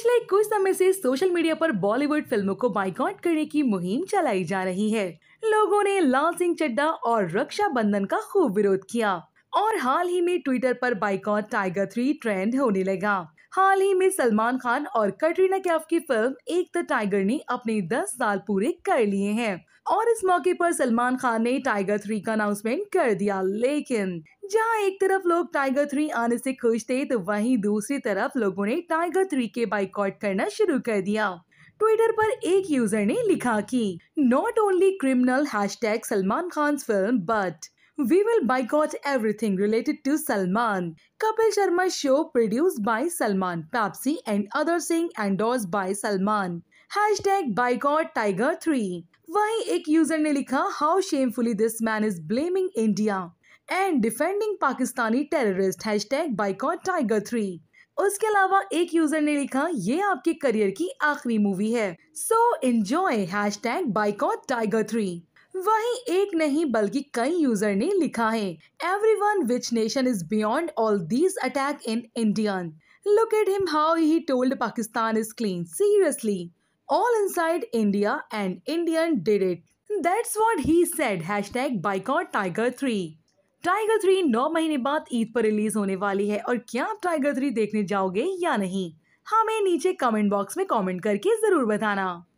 पिछले कुछ समय से सोशल मीडिया पर बॉलीवुड फिल्मों को बाइकआउट करने की मुहिम चलाई जा रही है लोगों ने लाल सिंह चड्डा और रक्षा बंधन का खूब विरोध किया और हाल ही में ट्विटर पर बाइकॉट टाइगर थ्री ट्रेंड होने लगा हाल ही में सलमान खान और कटरीना कैफ की फिल्म एक द टाइगर ने अपने 10 साल पूरे कर लिए हैं और इस मौके पर सलमान खान ने टाइगर थ्री का अनाउंसमेंट कर दिया लेकिन जहां एक तरफ लोग टाइगर थ्री आने से खुश थे तो वहीं दूसरी तरफ लोगों ने टाइगर थ्री के बाइकआउट करना शुरू कर दिया ट्विटर पर एक यूजर ने लिखा कि not only criminal hash tag Salman Khan film but we will boycott everything related to Salman. Kapil Sharma show produced by Salman, Pepsi and other thing endorsed by Salman. Hashtag boycott Tiger three वही एक user ने लिखा how shamefully this man is blaming India and defending Pakistani terrorist hash tag boycott Tiger three उसके अलावा एक user ने लिखा ये आपके करियर की आखिरी मूवी है so enjoy hash tag boycott Tiger three वहीं एक नहीं बल्कि कई यूजर ने लिखा है every one which nation is beyond all these attack in Indian look at him how he told Pakistan is clean seriously all side India and Indian did it that's what he said hash tag boycott Tiger three Tiger three नौ महीने बाद ईद पर release होने वाली है और क्या आप टाइगर थ्री देखने जाओगे या नहीं हमें नीचे कमेंट बॉक्स में कमेंट करके जरूर बताना